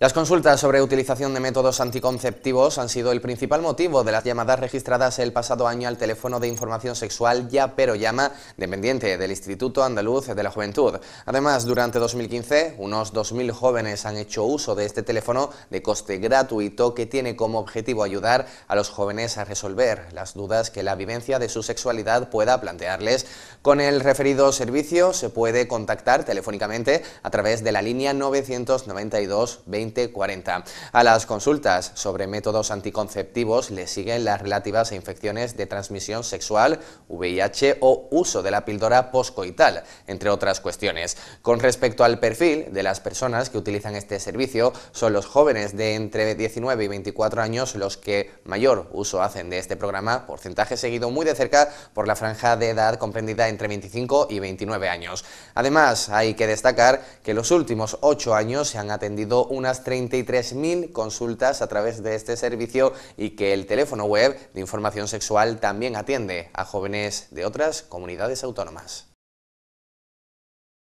Las consultas sobre utilización de métodos anticonceptivos han sido el principal motivo de las llamadas registradas el pasado año al teléfono de información sexual Ya Pero Llama, dependiente del Instituto Andaluz de la Juventud. Además, durante 2015, unos 2.000 jóvenes han hecho uso de este teléfono de coste gratuito que tiene como objetivo ayudar a los jóvenes a resolver las dudas que la vivencia de su sexualidad pueda plantearles. Con el referido servicio se puede contactar telefónicamente a través de la línea 992 20 a las consultas sobre métodos anticonceptivos le siguen las relativas a infecciones de transmisión sexual, VIH o uso de la píldora poscoital, entre otras cuestiones. Con respecto al perfil de las personas que utilizan este servicio, son los jóvenes de entre 19 y 24 años los que mayor uso hacen de este programa, porcentaje seguido muy de cerca por la franja de edad comprendida entre 25 y 29 años. Además, hay que destacar que los últimos 8 años se han atendido unas 33.000 consultas a través de este servicio y que el teléfono web de información sexual también atiende a jóvenes de otras comunidades autónomas.